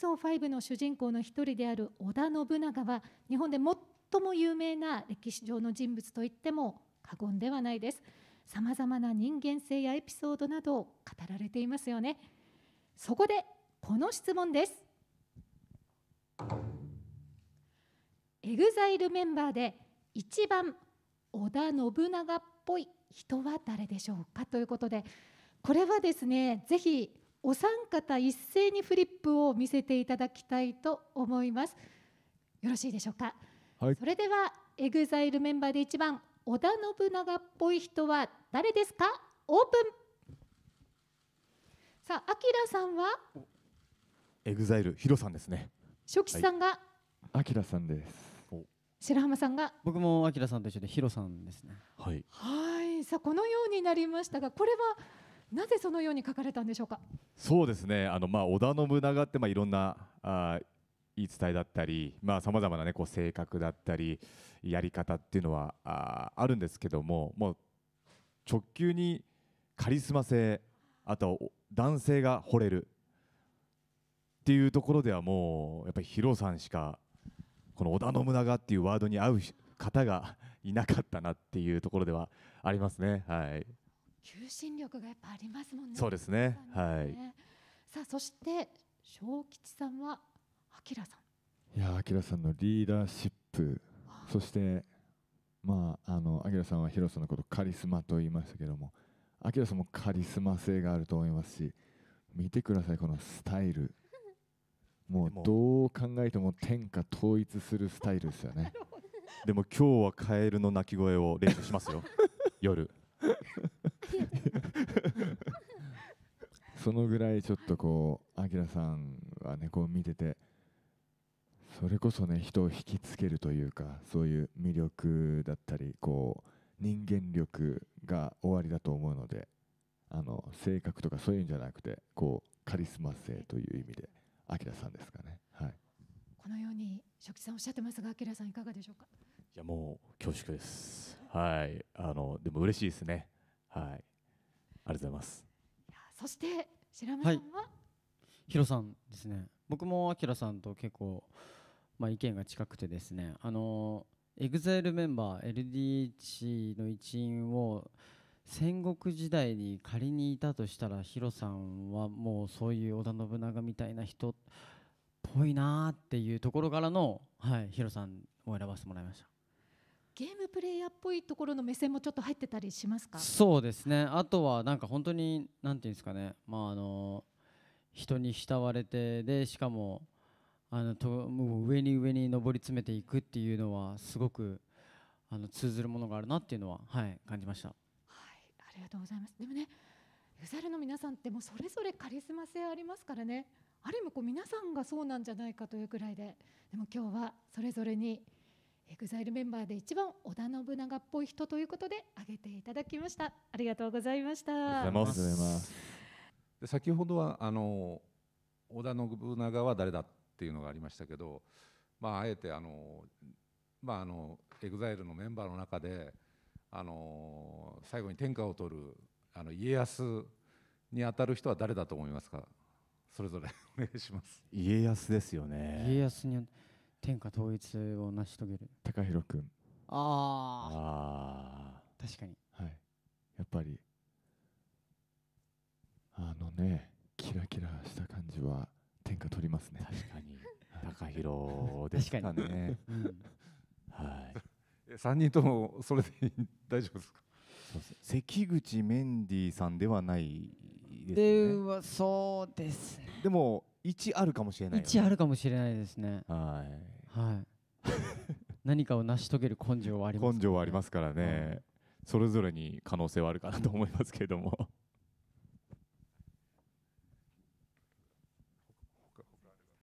ソン5の主人公の一人である織田信長は日本で最も有名な歴史上の人物といっても過言ではないですさまざまな人間性やエピソードなどを語られていますよねそこでこの質問ですエグザイルメンバーで一番織田信長っぽい人は誰でしょうかということでこれはですねぜひお三方一斉にフリップを見せていただきたいと思いますよろしいでしょうか、はい、それではエグザイルメンバーで一番織田信長っぽい人は誰ですかオープンさあ、あきらさんはエグザイルヒロさんですね初期さんがあきらさんです白浜さんが僕もあきらさんと一緒でヒロさんですねはいはいさあこのようになりましたがこれはなぜそのように書かれたんでしょうかそうですねあの、まあ、織田信長ってまあいろんなあ言い伝えだったりさまざ、まな、ね、こう性格だったりやり方っていうのはああるんですけどももう直球にカリスマ性あと男性が惚れるっていうところではもうやっぱりヒロさんしかこの織田信長っていうワードに合う方がいなかったなっていうところではありますね。はい求心力がやっぱありますもんね。そうですね。はい。さあそして小吉さんはあきらさん。いやあきらさんのリーダーシップ、そしてまああのあきらさんはヒロさんのことカリスマと言いましたけども、あきらさんもカリスマ性があると思いますし、見てくださいこのスタイル。もうどう考えても天下統一するスタイルですよね。でも今日はカエルの鳴き声を練習しますよ。夜。そのぐらいちょっとこう、アキラさんはね、こう見てて、それこそね、人を引きつけるというか、そういう魅力だったり、こう、人間力が終わりだと思うので、あの、性格とかそういうんじゃなくて、こう、カリスマ性という意味で、あきらさんですかね。はい。このように、初期さんおっしゃってますが、あきらさんいかがでしょうか。いや、もう恐縮です。はい、あの、でも嬉しいですね。はい。ありがとうございます。そして白村さんは、はい、ヒロさんですね僕もアキラさんと結構、まあ、意見が近くてですねあのエグザイルメンバー LDH の一員を戦国時代に仮にいたとしたらヒロさんはもうそういう織田信長みたいな人っぽいなーっていうところからの、はい、ヒロさんを選ばせてもらいました。ゲームプレイヤーっぽいところの目線もちょっと入ってたりしますかそうですねあとはなんか本当になんていうんですかねまああの人に慕われてでしかもあのともう上に上に上り詰めていくっていうのはすごくあの通ずるものがあるなっていうのは、はい、感じました、はい、ありがとうございますでもねユザルの皆さんってもうそれぞれカリスマ性ありますからねある意味こう皆さんがそうなんじゃないかというくらいででも今日はそれぞれにエグザイルメンバーで一番織田信長っぽい人ということで挙げていただきましたありがとうございましたありがとうございます先ほどはあの織田信長は誰だっていうのがありましたけどまああえてあのまああのエグザイルのメンバーの中であの最後に天下を取るあの家康に当たる人は誰だと思いますかそれぞれ お願いします家康ですよね家康に天下統一を成し遂げる高弘君ああ確かにはいやっぱりあのねキラキラした感じは天下取りますね確かに高弘でしたねうん、はい三人ともそれで大丈夫ですか関口メンディーさんではないですね。でそうです、ね、でも1あるかもしれない、ね、1あるかもしれないですねはい、はい、何かを成し遂げる根性はあります、ね、根性はありますからね、はい、それぞれに可能性はあるかなと思いますけれども